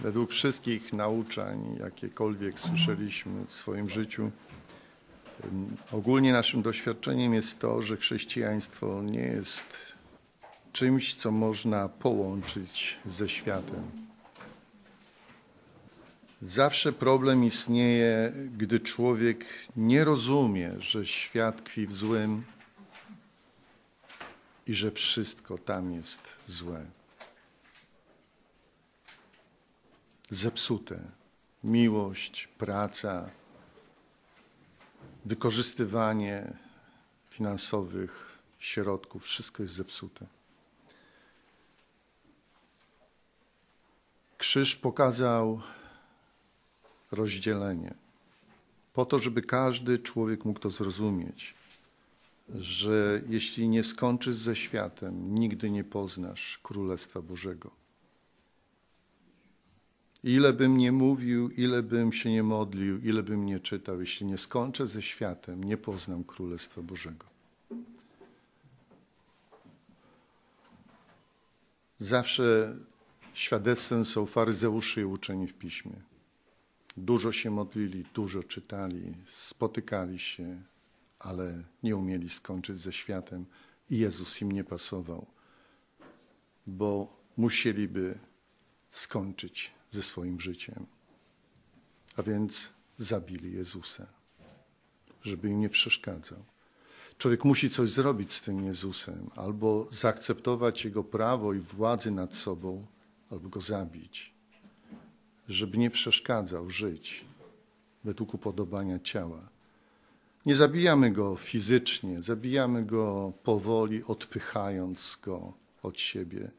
według wszystkich nauczań, jakiekolwiek słyszeliśmy w swoim życiu, ogólnie naszym doświadczeniem jest to, że chrześcijaństwo nie jest czymś, co można połączyć ze światem. Zawsze problem istnieje, gdy człowiek nie rozumie, że świat tkwi w złym i że wszystko tam jest złe. zepsute. Miłość, praca, wykorzystywanie finansowych środków, wszystko jest zepsute. Krzyż pokazał rozdzielenie, po to, żeby każdy człowiek mógł to zrozumieć, że jeśli nie skończysz ze światem, nigdy nie poznasz Królestwa Bożego. Ile bym nie mówił, ile bym się nie modlił, ile bym nie czytał, jeśli nie skończę ze światem, nie poznam Królestwa Bożego. Zawsze świadectwem są faryzeuszy i uczeni w piśmie. Dużo się modlili, dużo czytali, spotykali się, ale nie umieli skończyć ze światem i Jezus im nie pasował, bo musieliby skończyć ze swoim życiem. A więc zabili Jezusa, żeby im nie przeszkadzał. Człowiek musi coś zrobić z tym Jezusem, albo zaakceptować jego prawo i władzy nad sobą, albo go zabić, żeby nie przeszkadzał żyć według upodobania ciała. Nie zabijamy go fizycznie, zabijamy go powoli, odpychając go od siebie.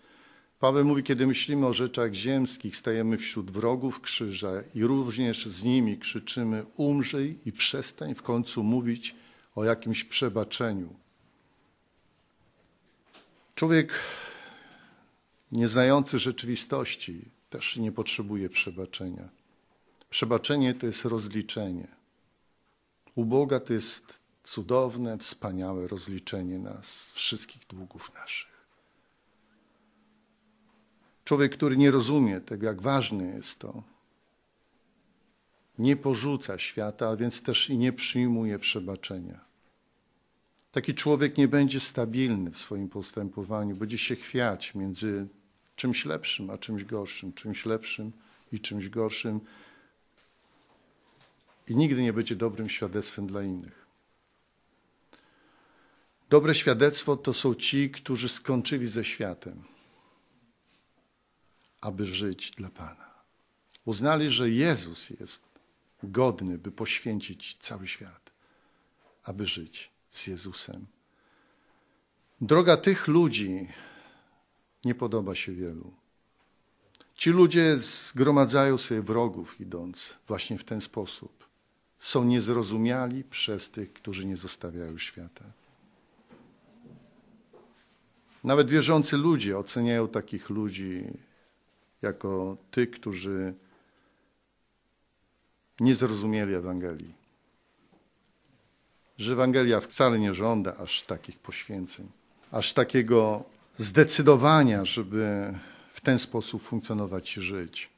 Paweł mówi, kiedy myślimy o rzeczach ziemskich, stajemy wśród wrogów krzyża i również z nimi krzyczymy: Umrzyj i przestań w końcu mówić o jakimś przebaczeniu. Człowiek nieznający rzeczywistości też nie potrzebuje przebaczenia. Przebaczenie to jest rozliczenie. U Boga to jest cudowne, wspaniałe rozliczenie nas wszystkich długów naszych. Człowiek, który nie rozumie tego, jak ważne jest to, nie porzuca świata, a więc też i nie przyjmuje przebaczenia. Taki człowiek nie będzie stabilny w swoim postępowaniu, będzie się chwiać między czymś lepszym a czymś gorszym, czymś lepszym i czymś gorszym i nigdy nie będzie dobrym świadectwem dla innych. Dobre świadectwo to są ci, którzy skończyli ze światem aby żyć dla Pana. Uznali, że Jezus jest godny, by poświęcić cały świat, aby żyć z Jezusem. Droga tych ludzi nie podoba się wielu. Ci ludzie zgromadzają sobie wrogów, idąc właśnie w ten sposób. Są niezrozumiali przez tych, którzy nie zostawiają świata. Nawet wierzący ludzie oceniają takich ludzi jako tych, którzy nie zrozumieli Ewangelii. Że Ewangelia wcale nie żąda aż takich poświęceń, aż takiego zdecydowania, żeby w ten sposób funkcjonować i żyć.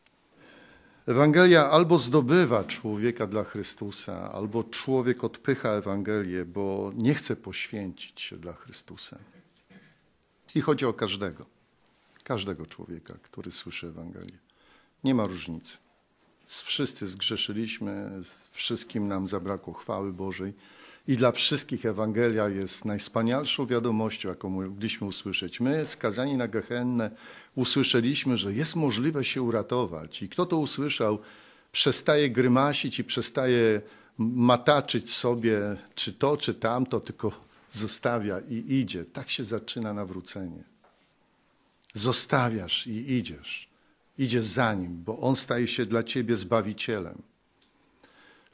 Ewangelia albo zdobywa człowieka dla Chrystusa, albo człowiek odpycha Ewangelię, bo nie chce poświęcić się dla Chrystusa. I chodzi o każdego każdego człowieka, który słyszy Ewangelię. Nie ma różnicy. Wszyscy zgrzeszyliśmy, wszystkim nam zabrakło chwały Bożej i dla wszystkich Ewangelia jest najspanialszą wiadomością, jaką mogliśmy usłyszeć. My, skazani na Gehennę, usłyszeliśmy, że jest możliwe się uratować i kto to usłyszał, przestaje grymasić i przestaje mataczyć sobie czy to, czy tamto, tylko zostawia i idzie. Tak się zaczyna nawrócenie zostawiasz i idziesz. Idziesz za nim, bo on staje się dla ciebie zbawicielem.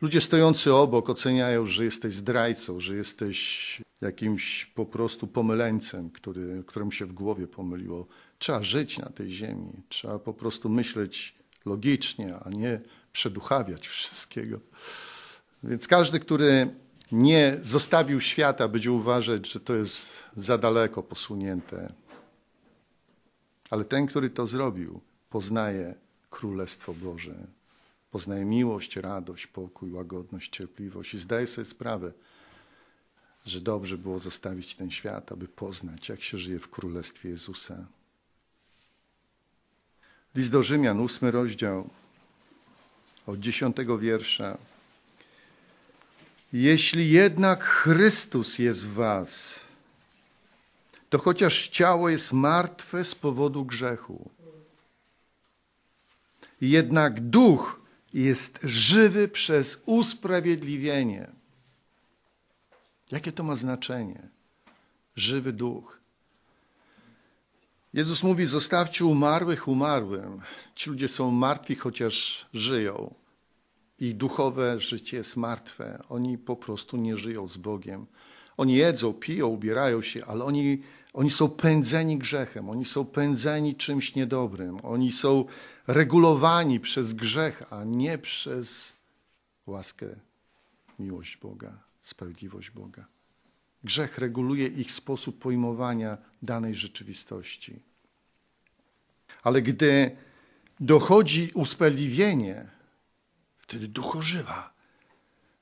Ludzie stojący obok oceniają, że jesteś zdrajcą, że jesteś jakimś po prostu pomyleńcem, który, którym się w głowie pomyliło. Trzeba żyć na tej ziemi, trzeba po prostu myśleć logicznie, a nie przeduchawiać wszystkiego. Więc każdy, który nie zostawił świata, będzie uważać, że to jest za daleko posunięte, ale ten, który to zrobił, poznaje Królestwo Boże, poznaje miłość, radość, pokój, łagodność, cierpliwość i zdaje sobie sprawę, że dobrze było zostawić ten świat, aby poznać, jak się żyje w Królestwie Jezusa. List do Rzymian, ósmy rozdział, od dziesiątego wiersza. Jeśli jednak Chrystus jest w was, to chociaż ciało jest martwe z powodu grzechu, jednak duch jest żywy przez usprawiedliwienie. Jakie to ma znaczenie? Żywy duch. Jezus mówi: Zostawcie umarłych umarłym. Ci ludzie są martwi, chociaż żyją. I duchowe życie jest martwe. Oni po prostu nie żyją z Bogiem. Oni jedzą, piją, ubierają się, ale oni, oni są pędzeni grzechem, oni są pędzeni czymś niedobrym, oni są regulowani przez grzech, a nie przez łaskę, miłość Boga, sprawiedliwość Boga. Grzech reguluje ich sposób pojmowania danej rzeczywistości. Ale gdy dochodzi usprawiedliwienie, wtedy duch ożywa.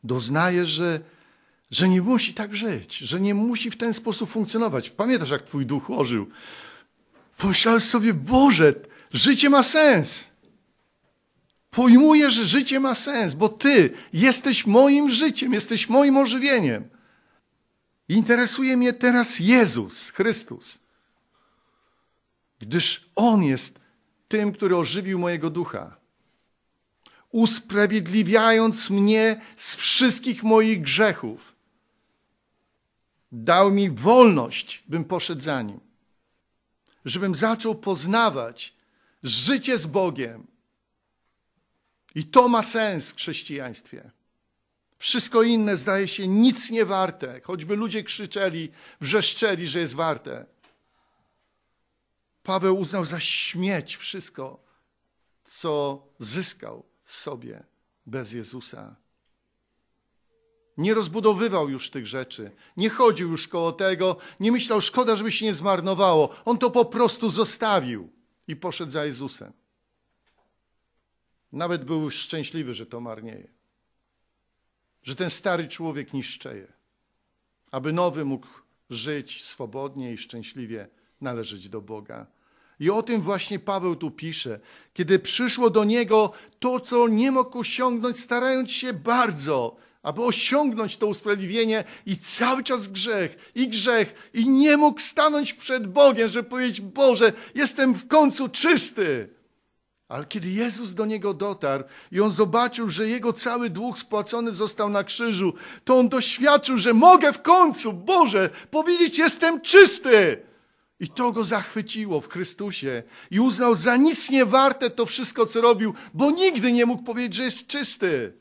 Doznaje, że że nie musi tak żyć, że nie musi w ten sposób funkcjonować. Pamiętasz, jak twój duch ożył? Pomyślałeś sobie, Boże, życie ma sens. Pojmujesz, że życie ma sens, bo Ty jesteś moim życiem, jesteś moim ożywieniem. Interesuje mnie teraz Jezus, Chrystus, gdyż On jest tym, który ożywił mojego ducha, usprawiedliwiając mnie z wszystkich moich grzechów Dał mi wolność, bym poszedł za Nim. Żebym zaczął poznawać życie z Bogiem. I to ma sens w chrześcijaństwie. Wszystko inne zdaje się nic nie warte, choćby ludzie krzyczeli, wrzeszczeli, że jest warte. Paweł uznał za śmieć wszystko, co zyskał sobie bez Jezusa. Nie rozbudowywał już tych rzeczy, nie chodził już koło tego, nie myślał, szkoda, żeby się nie zmarnowało. On to po prostu zostawił i poszedł za Jezusem. Nawet był już szczęśliwy, że to marnieje, że ten stary człowiek niszczeje. Aby nowy mógł żyć swobodnie i szczęśliwie, należeć do Boga. I o tym właśnie Paweł tu pisze. Kiedy przyszło do niego to, co nie mógł osiągnąć, starając się bardzo, aby osiągnąć to usprawiedliwienie i cały czas grzech i grzech i nie mógł stanąć przed Bogiem, żeby powiedzieć Boże, jestem w końcu czysty. Ale kiedy Jezus do niego dotarł i on zobaczył, że jego cały dług spłacony został na krzyżu, to on doświadczył, że mogę w końcu, Boże, powiedzieć: Jestem czysty. I to go zachwyciło w Chrystusie i uznał za nic nie warte to wszystko, co robił, bo nigdy nie mógł powiedzieć, że jest czysty.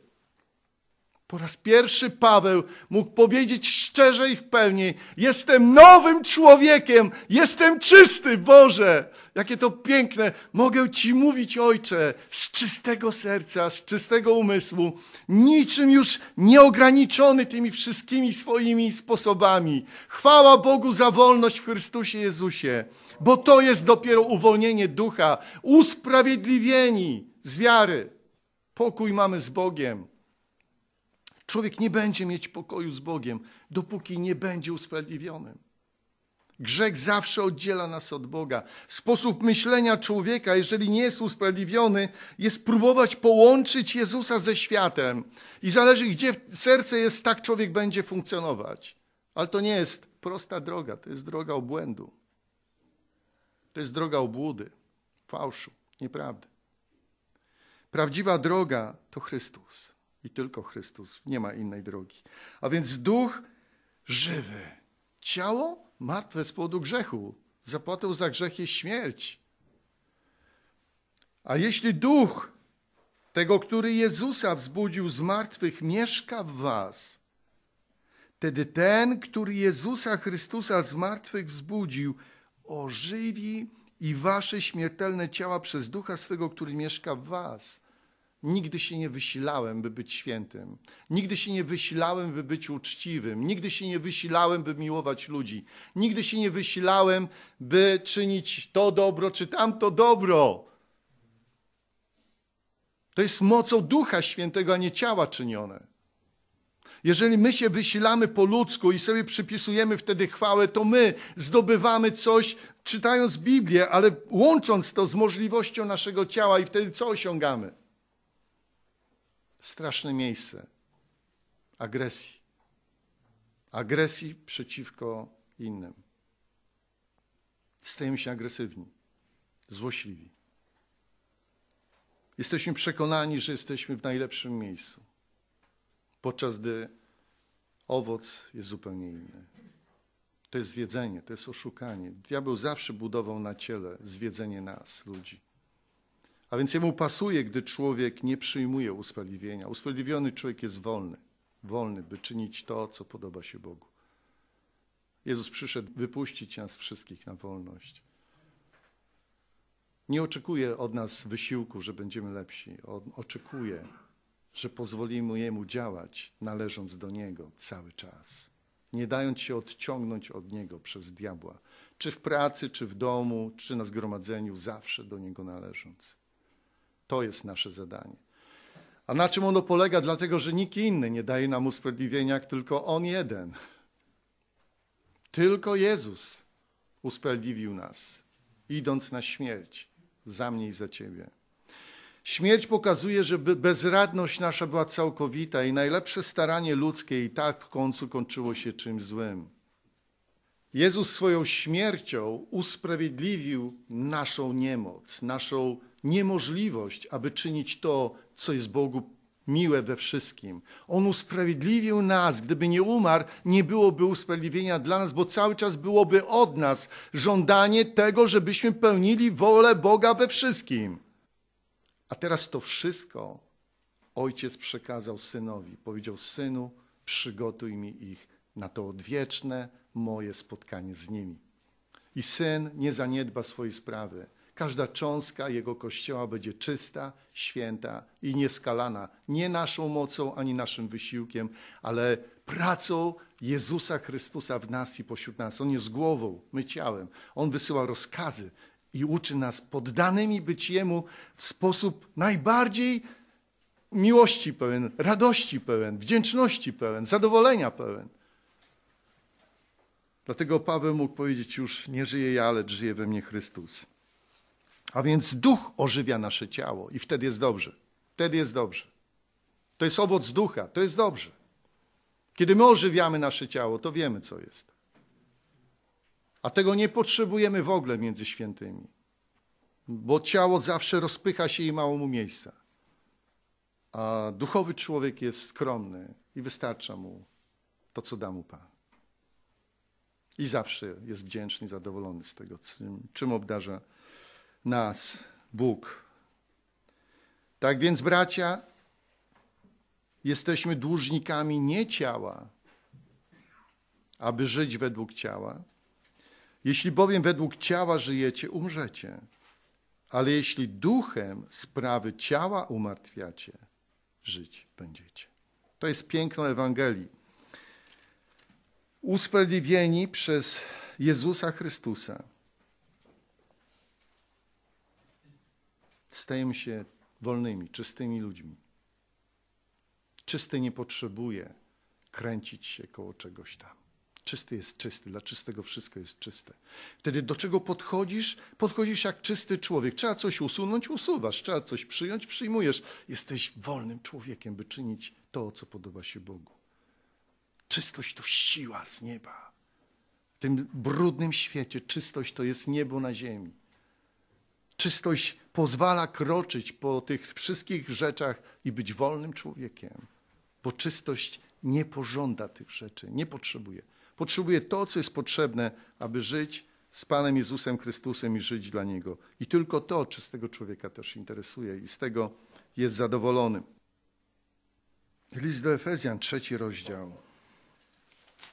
Po raz pierwszy Paweł mógł powiedzieć szczerze i w pełni: Jestem nowym człowiekiem, jestem czysty, Boże! Jakie to piękne! Mogę Ci mówić, Ojcze, z czystego serca, z czystego umysłu, niczym już nieograniczony tymi wszystkimi swoimi sposobami. Chwała Bogu za wolność w Chrystusie Jezusie, bo to jest dopiero uwolnienie ducha, usprawiedliwieni z wiary. Pokój mamy z Bogiem Człowiek nie będzie mieć pokoju z Bogiem, dopóki nie będzie usprawiedliwionym. Grzech zawsze oddziela nas od Boga. Sposób myślenia człowieka, jeżeli nie jest usprawiedliwiony, jest próbować połączyć Jezusa ze światem. I zależy, gdzie serce jest, tak człowiek będzie funkcjonować. Ale to nie jest prosta droga, to jest droga obłędu. To jest droga obłudy, fałszu, nieprawdy. Prawdziwa droga to Chrystus i tylko Chrystus, nie ma innej drogi. A więc duch żywy, ciało martwe z powodu grzechu. Zapłatą za grzech jest śmierć. A jeśli duch tego, który Jezusa wzbudził z martwych, mieszka w was, wtedy ten, który Jezusa Chrystusa z martwych wzbudził, ożywi i wasze śmiertelne ciała przez ducha swego, który mieszka w was. Nigdy się nie wysilałem, by być świętym. Nigdy się nie wysilałem, by być uczciwym. Nigdy się nie wysilałem, by miłować ludzi. Nigdy się nie wysilałem, by czynić to dobro czy tamto dobro. To jest mocą Ducha Świętego, a nie ciała czynione. Jeżeli my się wysilamy po ludzku i sobie przypisujemy wtedy chwałę, to my zdobywamy coś, czytając Biblię, ale łącząc to z możliwością naszego ciała i wtedy co osiągamy? straszne miejsce agresji. Agresji przeciwko innym. Stajemy się agresywni, złośliwi. Jesteśmy przekonani, że jesteśmy w najlepszym miejscu, podczas gdy owoc jest zupełnie inny. To jest zwiedzenie, to jest oszukanie. Diabeł zawsze budował na ciele zwiedzenie nas, ludzi. A więc jemu pasuje, gdy człowiek nie przyjmuje usprawiedliwienia. Usprawiedliwiony człowiek jest wolny, wolny, by czynić to, co podoba się Bogu. Jezus przyszedł wypuścić nas wszystkich na wolność. Nie oczekuje od nas wysiłku, że będziemy lepsi. On oczekuje, że pozwolimy Jemu działać, należąc do Niego cały czas, nie dając się odciągnąć od Niego przez diabła, czy w pracy, czy w domu, czy na zgromadzeniu, zawsze do Niego należąc. To jest nasze zadanie. A na czym ono polega? Dlatego, że nikt inny nie daje nam usprawiedliwienia, tylko On jeden. Tylko Jezus usprawiedliwił nas, idąc na śmierć, za mnie i za Ciebie. Śmierć pokazuje, że bezradność nasza była całkowita i najlepsze staranie ludzkie i tak w końcu kończyło się czymś złym. Jezus swoją śmiercią usprawiedliwił naszą niemoc, naszą niemożliwość, aby czynić to, co jest Bogu miłe we wszystkim. On usprawiedliwił nas. Gdyby nie umarł, nie byłoby usprawiedliwienia dla nas, bo cały czas byłoby od nas żądanie tego, żebyśmy pełnili wolę Boga we wszystkim. A teraz to wszystko ojciec przekazał synowi. Powiedział: Synu, przygotuj mi ich na to odwieczne moje spotkanie z nimi. I syn nie zaniedba swojej sprawy. Każda cząstka Jego Kościoła będzie czysta, święta i nieskalana. Nie naszą mocą ani naszym wysiłkiem, ale pracą Jezusa Chrystusa w nas i pośród nas. On jest głową, my ciałem. On wysyła rozkazy i uczy nas poddanymi być Jemu w sposób najbardziej miłości pełen, radości pełen, wdzięczności pełen, zadowolenia pełen. Dlatego Paweł mógł powiedzieć już, nie żyję ja, ale żyje we mnie Chrystus. A więc duch ożywia nasze ciało i wtedy jest dobrze. Wtedy jest dobrze. To jest owoc ducha, to jest dobrze. Kiedy my ożywiamy nasze ciało, to wiemy, co jest. A tego nie potrzebujemy w ogóle między świętymi, bo ciało zawsze rozpycha się i mało mu miejsca. A duchowy człowiek jest skromny i wystarcza mu to, co da mu Pan. I zawsze jest wdzięczny, zadowolony z tego, czym obdarza nas Bóg. Tak więc, bracia, jesteśmy dłużnikami nie ciała, aby żyć według ciała. Jeśli bowiem według ciała żyjecie, umrzecie. Ale jeśli duchem sprawy ciała umartwiacie, żyć będziecie. To jest piękno Ewangelii. Usprawiedliwieni przez Jezusa Chrystusa stajemy się wolnymi, czystymi ludźmi. Czysty nie potrzebuje kręcić się koło czegoś tam. Czysty jest czysty, dla czystego wszystko jest czyste. Wtedy do czego podchodzisz? Podchodzisz jak czysty człowiek. Trzeba coś usunąć, usuwasz. Trzeba coś przyjąć, przyjmujesz. Jesteś wolnym człowiekiem, by czynić to, co podoba się Bogu. Czystość to siła z nieba. W tym brudnym świecie czystość to jest niebo na ziemi. Czystość pozwala kroczyć po tych wszystkich rzeczach i być wolnym człowiekiem, bo czystość nie pożąda tych rzeczy, nie potrzebuje. Potrzebuje to, co jest potrzebne, aby żyć z Panem Jezusem Chrystusem i żyć dla Niego. I tylko to czystego człowieka też interesuje i z tego jest zadowolony. List do Efezjan, trzeci rozdział.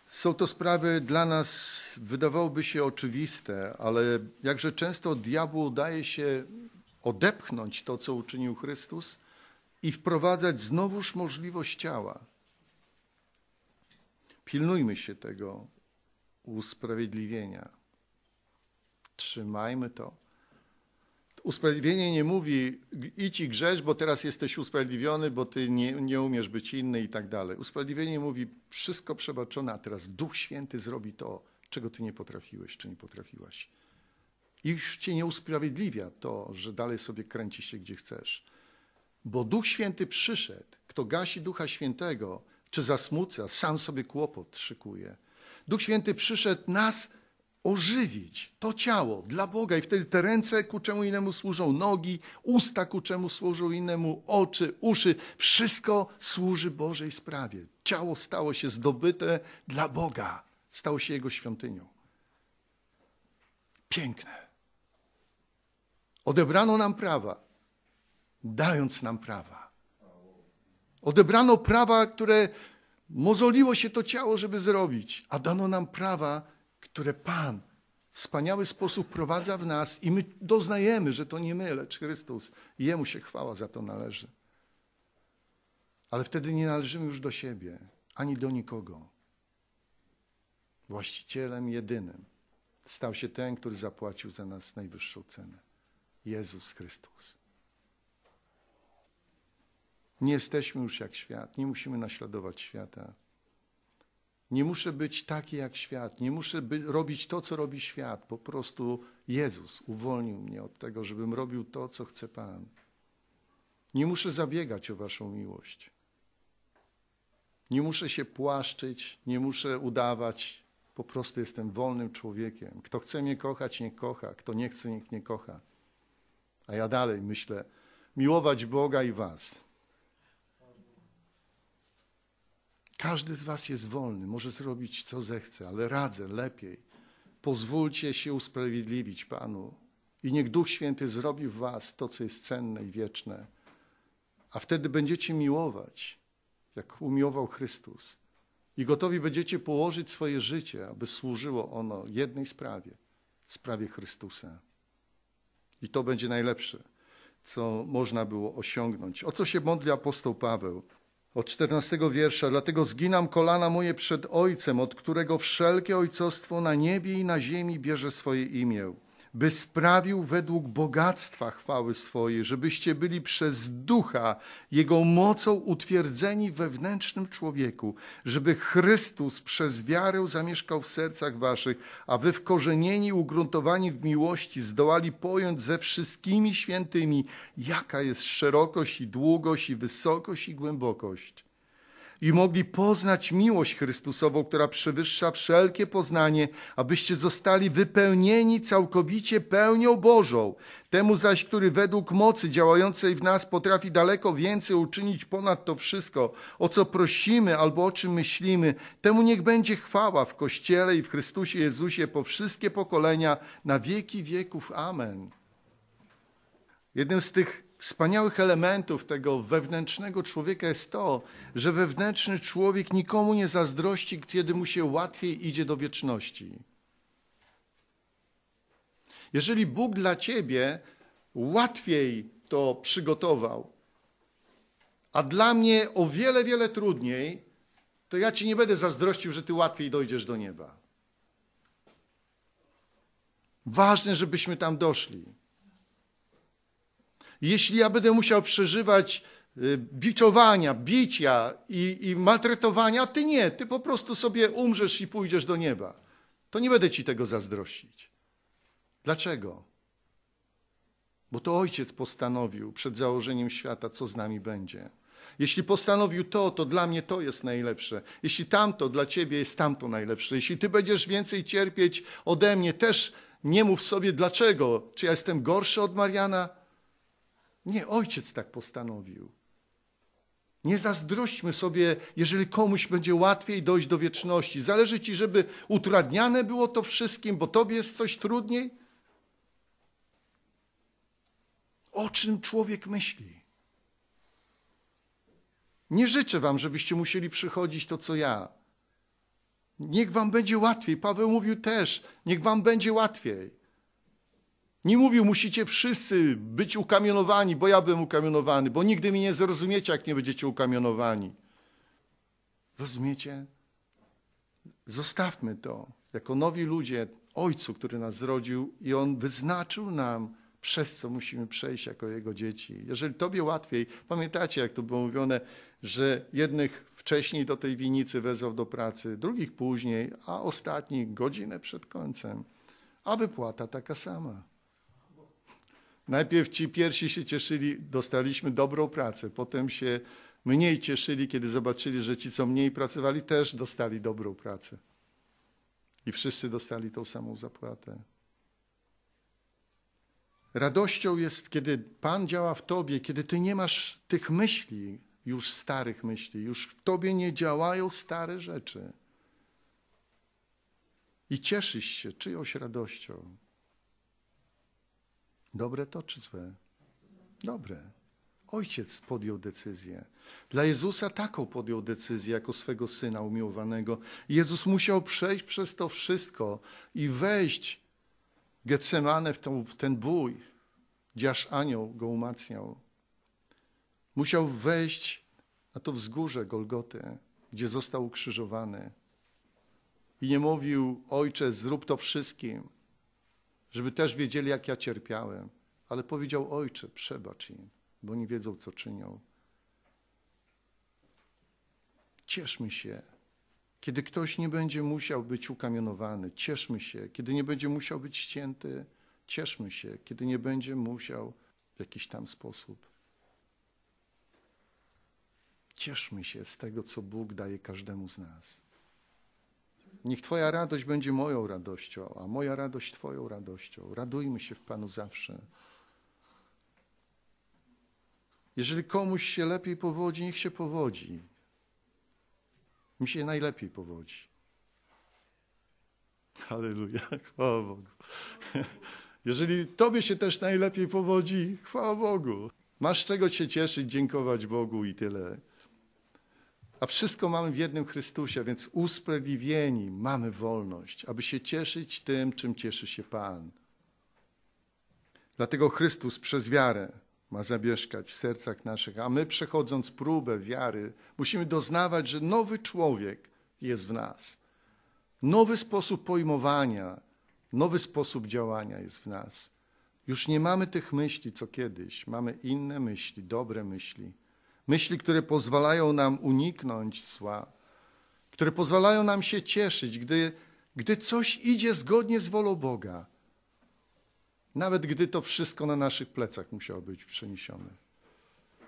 Są to sprawy dla nas, wydawałoby się oczywiste, ale jakże często diabłu udaje się odepchnąć to, co uczynił Chrystus i wprowadzać znowuż możliwość ciała. Pilnujmy się tego usprawiedliwienia. Trzymajmy to. Usprawiedliwienie nie mówi idź i grzesz, bo teraz jesteś usprawiedliwiony, bo ty nie, nie umiesz być inny i tak dalej. Usprawiedliwienie mówi wszystko przebaczone, a teraz Duch Święty zrobi to, czego ty nie potrafiłeś, czy nie potrafiłaś. I już cię nie usprawiedliwia to, że dalej sobie kręcisz się gdzie chcesz. Bo Duch Święty przyszedł. Kto gasi Ducha Świętego, czy zasmuca, sam sobie kłopot szykuje. Duch Święty przyszedł nas ożywić to ciało dla Boga i wtedy te ręce ku czemu innemu służą, nogi, usta ku czemu służą innemu, oczy, uszy, wszystko służy Bożej sprawie. Ciało stało się zdobyte dla Boga, stało się Jego świątynią. Piękne. Odebrano nam prawa, dając nam prawa. Odebrano prawa, które mozoliło się to ciało, żeby zrobić, a dano nam prawa, które Pan w wspaniały sposób prowadza w nas i my doznajemy, że to nie my, lecz Chrystus. Jemu się chwała za to należy. Ale wtedy nie należymy już do siebie, ani do nikogo. Właścicielem jedynym stał się ten, który zapłacił za nas najwyższą cenę. Jezus Chrystus. Nie jesteśmy już jak świat, nie musimy naśladować świata. Nie muszę być taki jak świat, nie muszę by, robić to, co robi świat. Po prostu Jezus uwolnił mnie od tego, żebym robił to, co chce Pan. Nie muszę zabiegać o Waszą miłość. Nie muszę się płaszczyć, nie muszę udawać. Po prostu jestem wolnym człowiekiem. Kto chce mnie kochać, nie kocha. Kto nie chce, niech nie kocha. A ja dalej myślę, miłować Boga i Was. Każdy z Was jest wolny, może zrobić co zechce, ale radzę lepiej. Pozwólcie się usprawiedliwić Panu i niech Duch Święty zrobi w Was to, co jest cenne i wieczne. A wtedy będziecie miłować, jak umiłował Chrystus. I gotowi będziecie położyć swoje życie, aby służyło ono jednej sprawie sprawie Chrystusa. I to będzie najlepsze, co można było osiągnąć. O co się modli apostoł Paweł? Od czternastego wiersza, dlatego zginam kolana moje przed Ojcem, od którego wszelkie ojcostwo na niebie i na ziemi bierze swoje imię by sprawił według bogactwa chwały swojej, żebyście byli przez ducha Jego mocą utwierdzeni wewnętrznym człowieku, żeby Chrystus przez wiarę zamieszkał w sercach waszych, a wy wkorzenieni, ugruntowani w miłości zdołali pojąć ze wszystkimi świętymi, jaka jest szerokość i długość i wysokość i głębokość i mogli poznać miłość Chrystusową, która przewyższa wszelkie poznanie, abyście zostali wypełnieni całkowicie pełnią Bożą. Temu zaś, który według mocy działającej w nas potrafi daleko więcej uczynić ponad to wszystko, o co prosimy albo o czym myślimy, temu niech będzie chwała w Kościele i w Chrystusie Jezusie po wszystkie pokolenia, na wieki wieków. Amen. Jednym z tych wspaniałych elementów tego wewnętrznego człowieka jest to, że wewnętrzny człowiek nikomu nie zazdrości, kiedy mu się łatwiej idzie do wieczności. Jeżeli Bóg dla ciebie łatwiej to przygotował, a dla mnie o wiele, wiele trudniej, to ja ci nie będę zazdrościł, że ty łatwiej dojdziesz do nieba. Ważne, żebyśmy tam doszli. Jeśli ja będę musiał przeżywać y, biczowania, bicia i, i maltretowania, ty nie, ty po prostu sobie umrzesz i pójdziesz do nieba. To nie będę ci tego zazdrościć. Dlaczego? Bo to ojciec postanowił przed założeniem świata, co z nami będzie. Jeśli postanowił to, to dla mnie to jest najlepsze. Jeśli tamto, dla ciebie jest tamto najlepsze. Jeśli ty będziesz więcej cierpieć ode mnie, też nie mów sobie dlaczego. Czy ja jestem gorszy od Mariana? Nie, ojciec tak postanowił. Nie zazdrośćmy sobie, jeżeli komuś będzie łatwiej dojść do wieczności. Zależy ci, żeby utrudniane było to wszystkim, bo tobie jest coś trudniej? O czym człowiek myśli? Nie życzę wam, żebyście musieli przychodzić to, co ja. Niech wam będzie łatwiej. Paweł mówił też, niech wam będzie łatwiej. Nie mówił, musicie wszyscy być ukamionowani, bo ja byłem ukamionowany, bo nigdy mi nie zrozumiecie, jak nie będziecie ukamionowani. Rozumiecie? Zostawmy to jako nowi ludzie Ojcu, który nas zrodził i On wyznaczył nam, przez co musimy przejść jako Jego dzieci. Jeżeli Tobie łatwiej, pamiętacie, jak to było mówione, że jednych wcześniej do tej winicy wezwał do pracy, drugich później, a ostatnich godzinę przed końcem, a wypłata taka sama. Najpierw ci pierwsi się cieszyli, dostaliśmy dobrą pracę, potem się mniej cieszyli, kiedy zobaczyli, że ci, co mniej pracowali, też dostali dobrą pracę. I wszyscy dostali tą samą zapłatę. Radością jest, kiedy Pan działa w tobie, kiedy ty nie masz tych myśli, już starych myśli, już w tobie nie działają stare rzeczy. I cieszysz się czyjąś radością. Dobre to czy złe? Dobre. Ojciec podjął decyzję. Dla Jezusa taką podjął decyzję jako swego syna umiłowanego. Jezus musiał przejść przez to wszystko i wejść Getsemane w, tą, w ten bój, gdzie aż anioł go umacniał. Musiał wejść na to wzgórze Golgoty, gdzie został ukrzyżowany. I nie mówił, ojcze, zrób to wszystkim, żeby też wiedzieli, jak ja cierpiałem. Ale powiedział: Ojcze, przebacz im, bo nie wiedzą, co czynią. Cieszmy się, kiedy ktoś nie będzie musiał być ukamionowany. Cieszmy się, kiedy nie będzie musiał być ścięty. Cieszmy się, kiedy nie będzie musiał w jakiś tam sposób. Cieszmy się z tego, co Bóg daje każdemu z nas. Niech Twoja radość będzie moją radością, a moja radość Twoją radością. Radujmy się w Panu zawsze. Jeżeli komuś się lepiej powodzi, niech się powodzi. Mi się najlepiej powodzi. Halleluja, chwała Bogu. Jeżeli Tobie się też najlepiej powodzi, chwała Bogu. Masz czego się cieszyć, dziękować Bogu i tyle a wszystko mamy w jednym Chrystusie, więc usprawiedliwieni mamy wolność, aby się cieszyć tym, czym cieszy się Pan. Dlatego Chrystus przez wiarę ma zamieszkać w sercach naszych, a my przechodząc próbę wiary, musimy doznawać, że nowy człowiek jest w nas. Nowy sposób pojmowania, nowy sposób działania jest w nas. Już nie mamy tych myśli, co kiedyś. Mamy inne myśli, dobre myśli. Myśli, które pozwalają nam uniknąć zła, które pozwalają nam się cieszyć, gdy, gdy coś idzie zgodnie z wolą Boga. Nawet gdy to wszystko na naszych plecach musiało być przeniesione.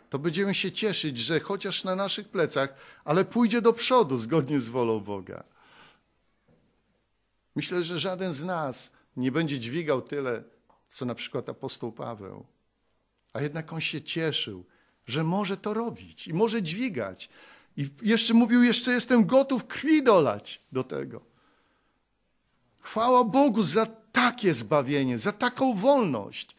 To będziemy się cieszyć, że chociaż na naszych plecach, ale pójdzie do przodu zgodnie z wolą Boga. Myślę, że żaden z nas nie będzie dźwigał tyle, co na przykład apostoł Paweł. A jednak on się cieszył, że może to robić i może dźwigać. I jeszcze mówił, jeszcze jestem gotów krwi dolać do tego. Chwała Bogu za takie zbawienie, za taką wolność.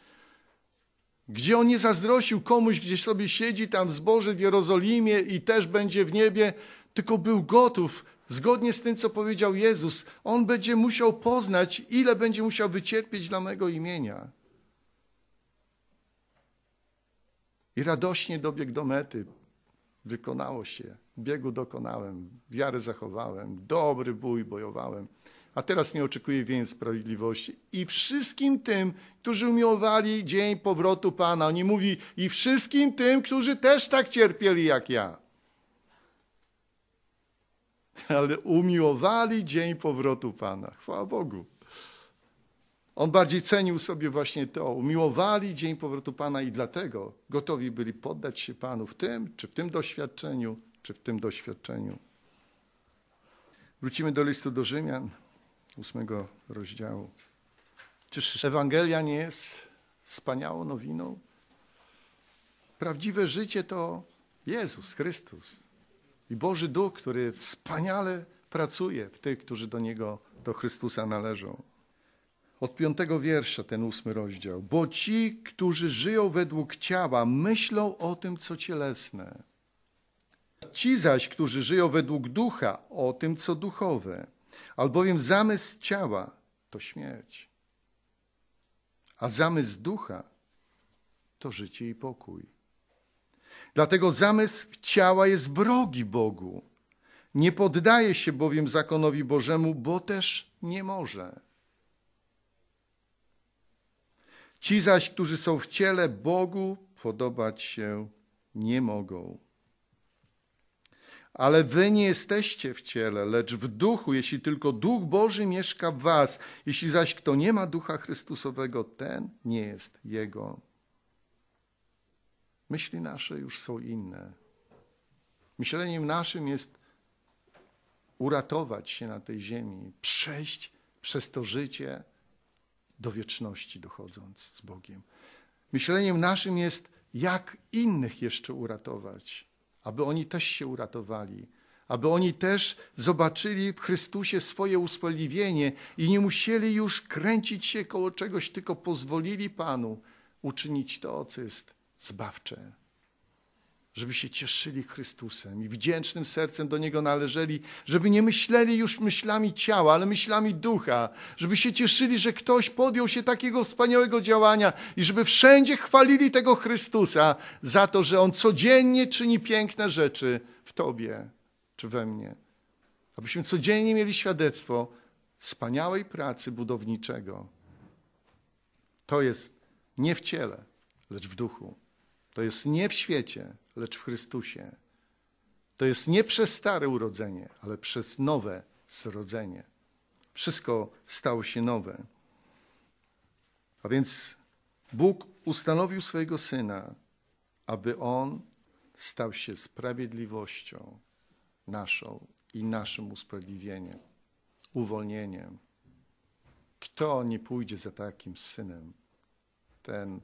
Gdzie on nie zazdrościł komuś, gdzieś sobie siedzi tam w w Jerozolimie i też będzie w niebie, tylko był gotów, zgodnie z tym, co powiedział Jezus, on będzie musiał poznać, ile będzie musiał wycierpieć dla mego imienia. I radośnie dobiegł do mety. Wykonało się. Biegu dokonałem, wiarę zachowałem, dobry bój bojowałem. A teraz mnie oczekuje więc sprawiedliwości. I wszystkim tym, którzy umiłowali dzień powrotu Pana. Oni mówi, i wszystkim tym, którzy też tak cierpieli jak ja. Ale umiłowali dzień powrotu Pana. Chwała Bogu. On bardziej cenił sobie właśnie to. Umiłowali dzień powrotu Pana i dlatego gotowi byli poddać się Panu w tym, czy w tym doświadczeniu, czy w tym doświadczeniu. Wrócimy do listu do Rzymian, ósmego rozdziału. Czyż Ewangelia nie jest wspaniałą nowiną? Prawdziwe życie to Jezus Chrystus i Boży Duch, który wspaniale pracuje w tych, którzy do Niego, do Chrystusa należą od piątego wiersza, ten ósmy rozdział. Bo ci, którzy żyją według ciała, myślą o tym, co cielesne. Ci zaś, którzy żyją według ducha, o tym, co duchowe. Albowiem zamysł ciała to śmierć, a zamysł ducha to życie i pokój. Dlatego zamysł ciała jest wrogi Bogu. Nie poddaje się bowiem zakonowi Bożemu, bo też nie może. Ci zaś, którzy są w ciele, Bogu podobać się nie mogą. Ale wy nie jesteście w ciele, lecz w duchu, jeśli tylko duch Boży mieszka w was. Jeśli zaś kto nie ma ducha Chrystusowego, ten nie jest jego. Myśli nasze już są inne. Myśleniem naszym jest uratować się na tej ziemi, przejść przez to życie do wieczności dochodząc z Bogiem. Myśleniem naszym jest, jak innych jeszcze uratować, aby oni też się uratowali, aby oni też zobaczyli w Chrystusie swoje usprawiedliwienie i nie musieli już kręcić się koło czegoś, tylko pozwolili Panu uczynić to, co jest zbawcze żeby się cieszyli Chrystusem i wdzięcznym sercem do Niego należeli, żeby nie myśleli już myślami ciała, ale myślami ducha, żeby się cieszyli, że ktoś podjął się takiego wspaniałego działania i żeby wszędzie chwalili tego Chrystusa za to, że On codziennie czyni piękne rzeczy w Tobie czy we mnie. Abyśmy codziennie mieli świadectwo wspaniałej pracy budowniczego. To jest nie w ciele, lecz w duchu. To jest nie w świecie, lecz w Chrystusie. To jest nie przez stare urodzenie, ale przez nowe zrodzenie. Wszystko stało się nowe. A więc Bóg ustanowił swojego syna, aby on stał się sprawiedliwością naszą i naszym usprawiedliwieniem, uwolnieniem. Kto nie pójdzie za takim synem, ten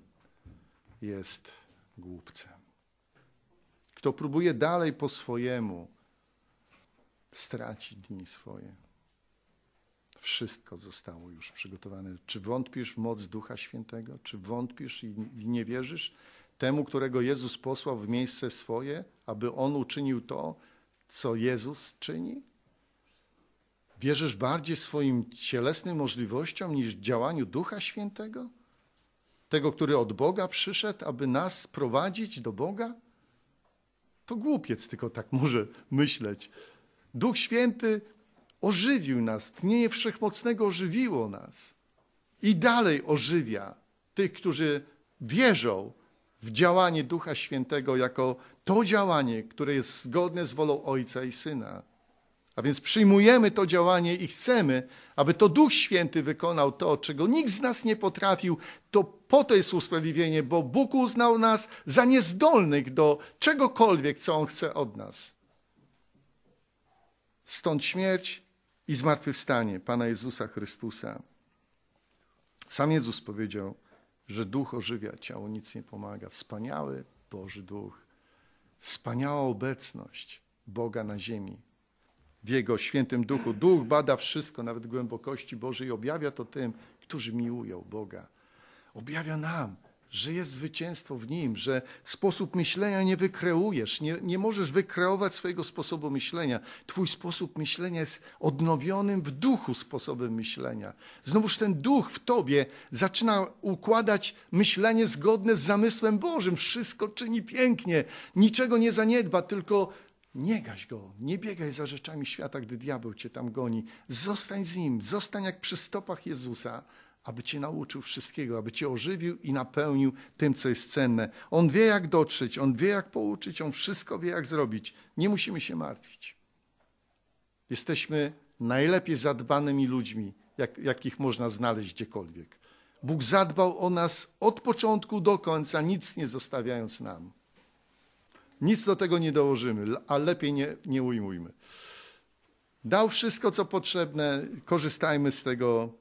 jest głupcem. Kto próbuje dalej po swojemu, straci dni swoje. Wszystko zostało już przygotowane. Czy wątpisz w moc Ducha Świętego? Czy wątpisz i nie wierzysz temu, którego Jezus posłał w miejsce swoje, aby on uczynił to, co Jezus czyni? Wierzysz bardziej swoim cielesnym możliwościom niż działaniu Ducha Świętego? Tego, który od Boga przyszedł, aby nas prowadzić do Boga? To głupiec tylko tak może myśleć. Duch Święty ożywił nas, tchnienie wszechmocnego ożywiło nas i dalej ożywia tych, którzy wierzą w działanie Ducha Świętego jako to działanie, które jest zgodne z wolą Ojca i Syna. A więc przyjmujemy to działanie i chcemy, aby to Duch Święty wykonał to, czego nikt z nas nie potrafił. To po to jest usprawiedliwienie, bo Bóg uznał nas za niezdolnych do czegokolwiek, co On chce od nas. Stąd śmierć i zmartwychwstanie Pana Jezusa Chrystusa. Sam Jezus powiedział, że duch ożywia, ciało nic nie pomaga. Wspaniały Boży Duch, wspaniała obecność Boga na ziemi, w Jego świętym duchu. Duch bada wszystko, nawet głębokości Bożej, i objawia to tym, którzy miłują Boga. Objawia nam, że jest zwycięstwo w Nim, że sposób myślenia nie wykreujesz, nie, nie możesz wykreować swojego sposobu myślenia. Twój sposób myślenia jest odnowionym w duchu sposobem myślenia. Znowuż ten duch w Tobie zaczyna układać myślenie zgodne z zamysłem Bożym. Wszystko czyni pięknie, niczego nie zaniedba, tylko nie gaś go, nie biegaj za rzeczami świata, gdy diabeł cię tam goni. Zostań z nim, zostań jak przy stopach Jezusa, aby cię nauczył wszystkiego, aby cię ożywił i napełnił tym, co jest cenne. On wie, jak dotrzeć, on wie, jak pouczyć, on wszystko wie, jak zrobić. Nie musimy się martwić. Jesteśmy najlepiej zadbanymi ludźmi, jak, jakich można znaleźć gdziekolwiek. Bóg zadbał o nas od początku do końca, nic nie zostawiając nam. Nic do tego nie dołożymy, a lepiej nie, nie ujmujmy. Dał wszystko, co potrzebne, korzystajmy z tego.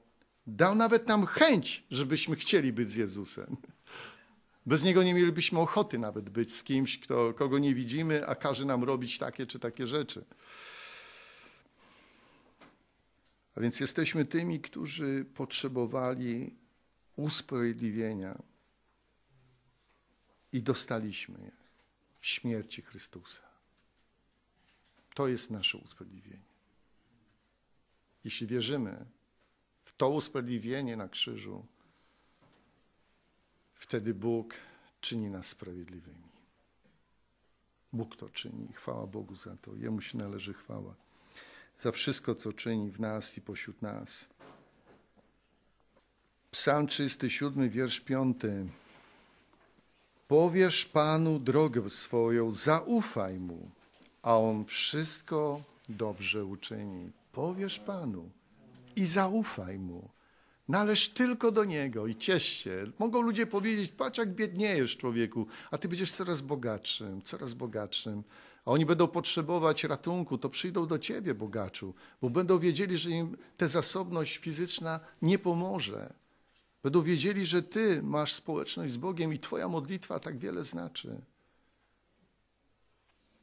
Dał nawet nam chęć, żebyśmy chcieli być z Jezusem. Bez niego nie mielibyśmy ochoty nawet być z kimś, kto, kogo nie widzimy, a każe nam robić takie czy takie rzeczy. A więc jesteśmy tymi, którzy potrzebowali usprawiedliwienia i dostaliśmy je w śmierci Chrystusa. To jest nasze usprawiedliwienie. Jeśli wierzymy w to usprawiedliwienie na krzyżu, wtedy Bóg czyni nas sprawiedliwymi. Bóg to czyni. Chwała Bogu za to. Jemu się należy chwała. Za wszystko, co czyni w nas i pośród nas. Psalm 37, wiersz 5. Powierz Panu drogę swoją, zaufaj Mu, a On wszystko dobrze uczyni. Powierz Panu i zaufaj Mu. Należ tylko do Niego i ciesz się. Mogą ludzie powiedzieć, patrz jak biedniejesz człowieku, a ty będziesz coraz bogatszym, coraz bogatszym. A oni będą potrzebować ratunku, to przyjdą do ciebie, bogaczu, bo będą wiedzieli, że im ta zasobność fizyczna nie pomoże. Będą wiedzieli, że Ty masz społeczność z Bogiem i Twoja modlitwa tak wiele znaczy.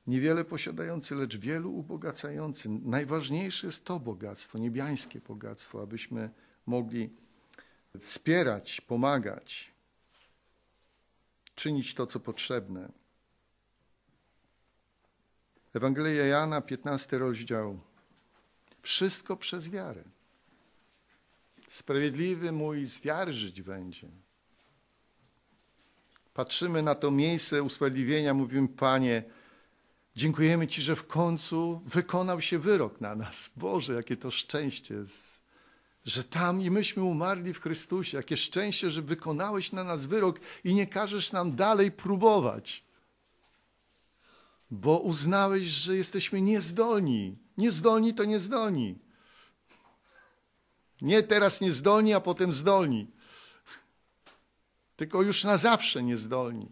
Niewiele posiadający, lecz wielu ubogacający. Najważniejsze jest to bogactwo, niebiańskie bogactwo, abyśmy mogli wspierać, pomagać, czynić to, co potrzebne. Ewangelia Jana, 15 rozdział. Wszystko przez wiarę. Sprawiedliwy mój z żyć będzie. Patrzymy na to miejsce usprawiedliwienia, mówimy, Panie, dziękujemy Ci, że w końcu wykonał się wyrok na nas. Boże, jakie to szczęście, że tam i myśmy umarli w Chrystusie. Jakie szczęście, że wykonałeś na nas wyrok i nie każesz nam dalej próbować bo uznałeś, że jesteśmy niezdolni. Niezdolni to niezdolni. Nie teraz niezdolni, a potem zdolni. Tylko już na zawsze niezdolni,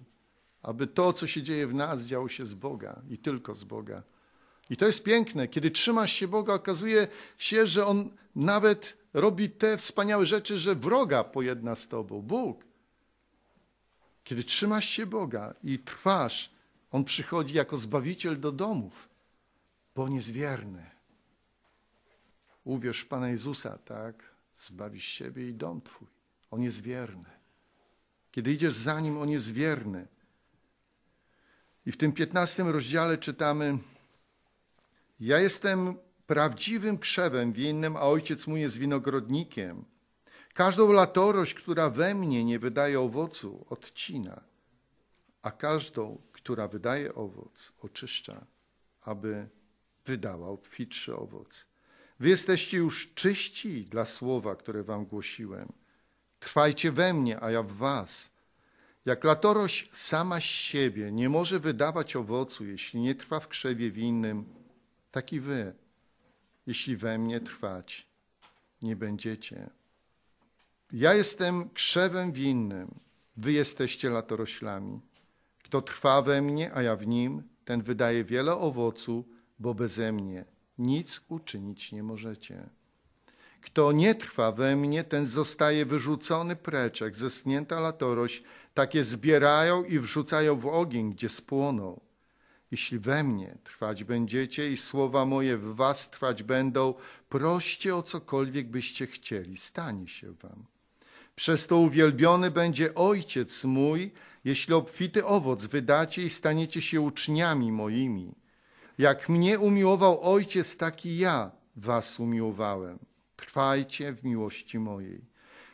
aby to, co się dzieje w nas, działo się z Boga i tylko z Boga. I to jest piękne. Kiedy trzymasz się Boga, okazuje się, że On nawet robi te wspaniałe rzeczy, że wroga pojedna z Tobą. Bóg. Kiedy trzymasz się Boga i trwasz, On przychodzi jako Zbawiciel do domów, bo niezwierny uwierz w Pana Jezusa, tak, zbawisz siebie i dom Twój. On jest wierny. Kiedy idziesz za Nim, On jest wierny. I w tym piętnastym rozdziale czytamy: Ja jestem prawdziwym krzewem winnym, a ojciec mój jest winogrodnikiem. Każdą latorość, która we mnie nie wydaje owocu, odcina, a każdą, która wydaje owoc, oczyszcza, aby wydała obfitszy owoc. Wy jesteście już czyści dla słowa, które wam głosiłem. Trwajcie we mnie, a ja w was. Jak latoroś sama z siebie nie może wydawać owocu, jeśli nie trwa w krzewie winnym, tak i wy, jeśli we mnie trwać nie będziecie. Ja jestem krzewem winnym, wy jesteście latoroślami. Kto trwa we mnie, a ja w nim, ten wydaje wiele owocu, bo beze mnie – nic uczynić nie możecie. Kto nie trwa we mnie, ten zostaje wyrzucony precz, jak zesnięta latorość. Takie zbierają i wrzucają w ogień, gdzie spłoną. Jeśli we mnie trwać będziecie i słowa moje w was trwać będą, proście o cokolwiek byście chcieli, stanie się wam. Przez to uwielbiony będzie Ojciec mój, jeśli obfity owoc wydacie i staniecie się uczniami moimi. Jak mnie umiłował Ojciec, taki ja was umiłowałem. Trwajcie w miłości mojej.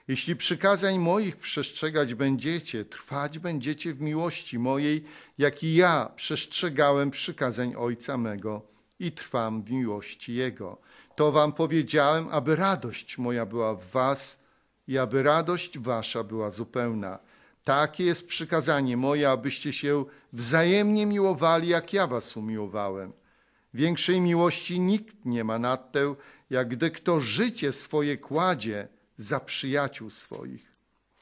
Jeśli przykazań moich przestrzegać będziecie, trwać będziecie w miłości mojej, jak i ja przestrzegałem przykazań Ojca mego i trwam w miłości Jego. To wam powiedziałem, aby radość moja była w was i aby radość wasza była zupełna. Takie jest przykazanie moje, abyście się wzajemnie miłowali, jak ja was umiłowałem. Większej miłości nikt nie ma nad tę, jak gdy kto życie swoje kładzie za przyjaciół swoich.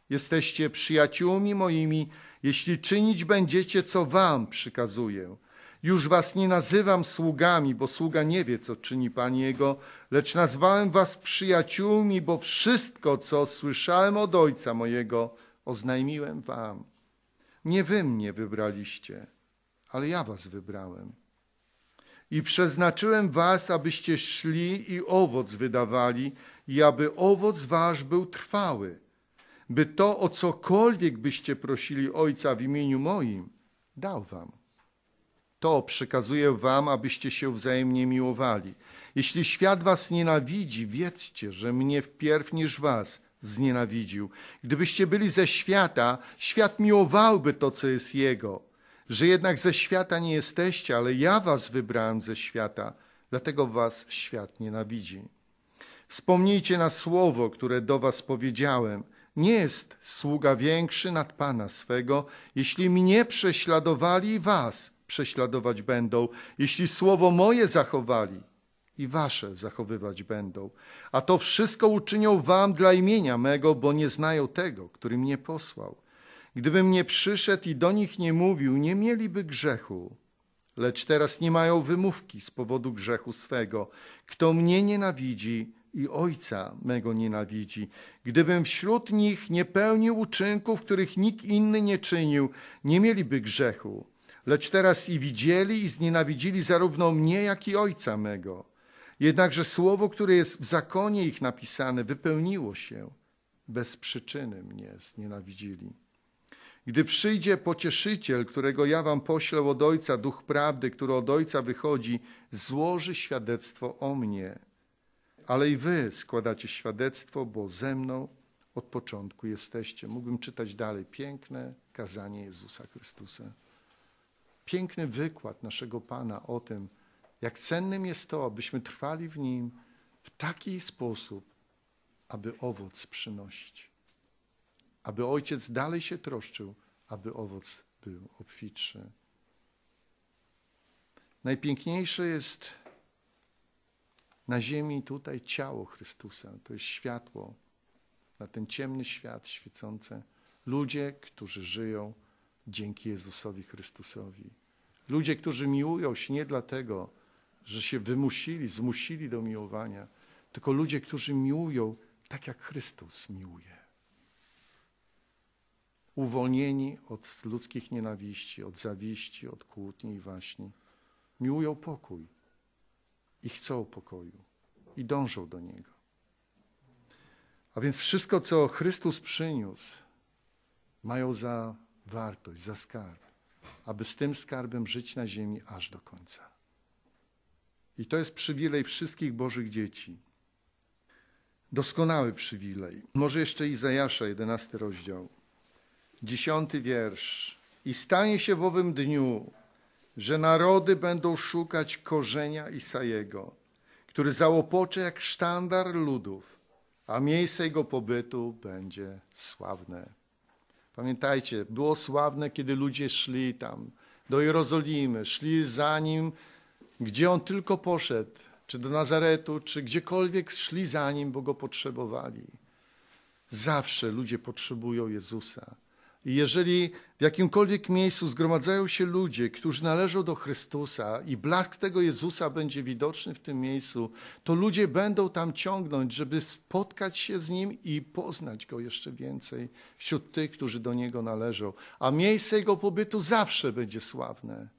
Jesteście przyjaciółmi moimi, jeśli czynić będziecie, co wam przykazuję. Już was nie nazywam sługami, bo sługa nie wie, co czyni Pan Jego, lecz nazwałem was przyjaciółmi, bo wszystko, co słyszałem od Ojca mojego, oznajmiłem wam. Nie wy mnie wybraliście, ale ja was wybrałem. I przeznaczyłem was, abyście szli i owoc wydawali, i aby owoc wasz był trwały, by to, o cokolwiek byście prosili Ojca w imieniu moim, dał wam. To przekazuję wam, abyście się wzajemnie miłowali. Jeśli świat was nienawidzi, wiedzcie, że mnie wpierw niż was – znienawidził. Gdybyście byli ze świata, świat miłowałby to, co jest jego. Że jednak ze świata nie jesteście, ale ja was wybrałem ze świata, dlatego was świat nienawidzi. Wspomnijcie na słowo, które do was powiedziałem. Nie jest sługa większy nad Pana swego. Jeśli mnie prześladowali, was prześladować będą. Jeśli słowo moje zachowali, i wasze zachowywać będą. A to wszystko uczynią wam dla imienia mego, bo nie znają tego, który mnie posłał. Gdybym nie przyszedł i do nich nie mówił, nie mieliby grzechu. Lecz teraz nie mają wymówki z powodu grzechu swego. Kto mnie nienawidzi i ojca mego nienawidzi. Gdybym wśród nich nie pełnił uczynków, których nikt inny nie czynił, nie mieliby grzechu. Lecz teraz i widzieli i znienawidzili zarówno mnie, jak i ojca mego. Jednakże słowo, które jest w zakonie ich napisane, wypełniło się. Bez przyczyny mnie znienawidzili. Gdy przyjdzie pocieszyciel, którego ja wam poślę od Ojca, duch prawdy, który od Ojca wychodzi, złoży świadectwo o mnie. Ale i wy składacie świadectwo, bo ze mną od początku jesteście. Mógłbym czytać dalej. Piękne kazanie Jezusa Chrystusa. Piękny wykład naszego Pana o tym, jak cennym jest to, abyśmy trwali w Nim w taki sposób, aby owoc przynosić. Aby Ojciec dalej się troszczył, aby owoc był obfitszy. Najpiękniejsze jest na ziemi tutaj ciało Chrystusa. To jest światło na ten ciemny świat świecące. Ludzie, którzy żyją dzięki Jezusowi Chrystusowi. Ludzie, którzy miłują się nie dlatego, że się wymusili, zmusili do miłowania, tylko ludzie, którzy miłują tak, jak Chrystus miłuje. Uwolnieni od ludzkich nienawiści, od zawiści, od kłótni i waśni, miłują pokój i chcą pokoju i dążą do niego. A więc wszystko, co Chrystus przyniósł, mają za wartość, za skarb, aby z tym skarbem żyć na ziemi aż do końca. I to jest przywilej wszystkich Bożych dzieci. Doskonały przywilej. Może jeszcze Izajasza, 11 rozdział, 10 wiersz. I stanie się w owym dniu, że narody będą szukać korzenia Isajego, który załopocze jak sztandar ludów, a miejsce jego pobytu będzie sławne. Pamiętajcie, było sławne, kiedy ludzie szli tam do Jerozolimy, szli za nim gdzie on tylko poszedł, czy do Nazaretu, czy gdziekolwiek szli za nim, bo go potrzebowali. Zawsze ludzie potrzebują Jezusa. I jeżeli w jakimkolwiek miejscu zgromadzają się ludzie, którzy należą do Chrystusa i blask tego Jezusa będzie widoczny w tym miejscu, to ludzie będą tam ciągnąć, żeby spotkać się z Nim i poznać Go jeszcze więcej wśród tych, którzy do Niego należą. A miejsce Jego pobytu zawsze będzie sławne.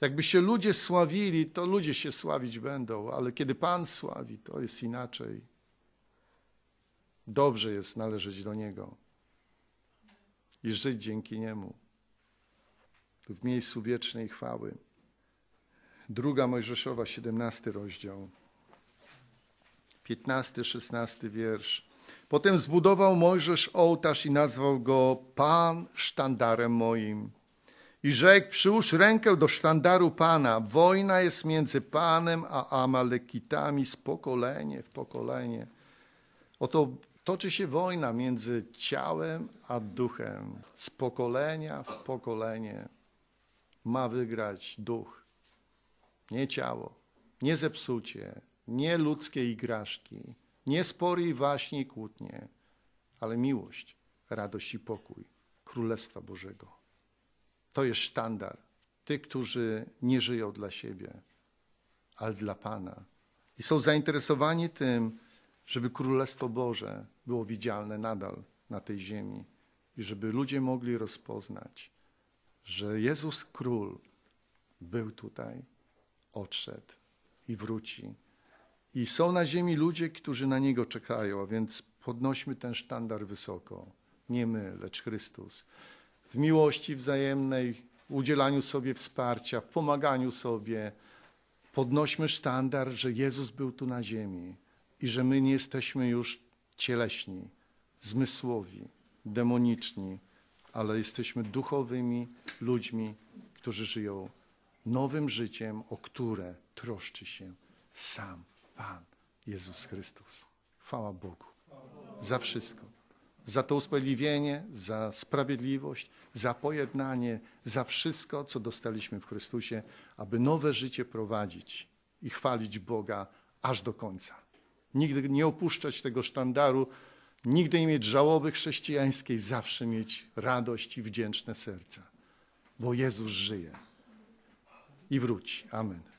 Jakby się ludzie sławili, to ludzie się sławić będą, ale kiedy Pan sławi, to jest inaczej. Dobrze jest należeć do Niego i żyć dzięki Niemu w miejscu wiecznej chwały. Druga Mojżeszowa, 17 rozdział, 15-16 wiersz. Potem zbudował Mojżesz ołtarz i nazwał go Pan sztandarem moim i rzekł, przyłóż rękę do sztandaru Pana, wojna jest między Panem a Amalekitami z pokolenie w pokolenie. Oto toczy się wojna między ciałem a duchem, z pokolenia w pokolenie. Ma wygrać duch, nie ciało, nie zepsucie, nie ludzkie igraszki, nie spory i waśnie i kłótnie, ale miłość, radość i pokój Królestwa Bożego. To jest sztandar. Tych, którzy nie żyją dla siebie, ale dla Pana. I są zainteresowani tym, żeby Królestwo Boże było widzialne nadal na tej ziemi i żeby ludzie mogli rozpoznać, że Jezus Król był tutaj, odszedł i wróci. I są na ziemi ludzie, którzy na Niego czekają, a więc podnośmy ten sztandar wysoko. Nie my, lecz Chrystus w miłości wzajemnej, w udzielaniu sobie wsparcia, w pomaganiu sobie. Podnośmy sztandar, że Jezus był tu na ziemi i że my nie jesteśmy już cieleśni, zmysłowi, demoniczni, ale jesteśmy duchowymi ludźmi, którzy żyją nowym życiem, o które troszczy się sam Pan Jezus Chrystus. Chwała Bogu za wszystko za to usprawiedliwienie, za sprawiedliwość, za pojednanie, za wszystko, co dostaliśmy w Chrystusie, aby nowe życie prowadzić i chwalić Boga aż do końca. Nigdy nie opuszczać tego sztandaru, nigdy nie mieć żałoby chrześcijańskiej, zawsze mieć radość i wdzięczne serca, bo Jezus żyje. I wróci. Amen.